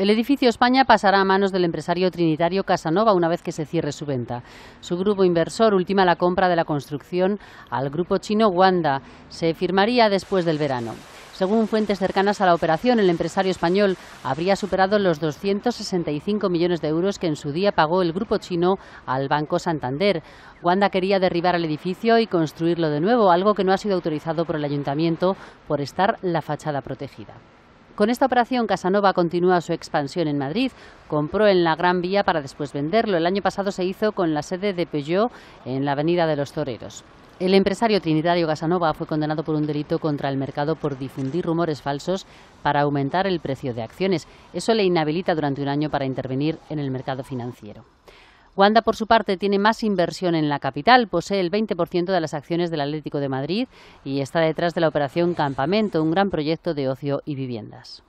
El edificio España pasará a manos del empresario trinitario Casanova una vez que se cierre su venta. Su grupo inversor ultima la compra de la construcción al grupo chino Wanda. Se firmaría después del verano. Según fuentes cercanas a la operación, el empresario español habría superado los 265 millones de euros que en su día pagó el grupo chino al Banco Santander. Wanda quería derribar el edificio y construirlo de nuevo, algo que no ha sido autorizado por el ayuntamiento por estar la fachada protegida. Con esta operación, Casanova continúa su expansión en Madrid. Compró en la Gran Vía para después venderlo. El año pasado se hizo con la sede de Peugeot en la Avenida de los Toreros. El empresario trinitario Casanova fue condenado por un delito contra el mercado por difundir rumores falsos para aumentar el precio de acciones. Eso le inhabilita durante un año para intervenir en el mercado financiero. Wanda, por su parte, tiene más inversión en la capital, posee el 20% de las acciones del Atlético de Madrid y está detrás de la operación Campamento, un gran proyecto de ocio y viviendas.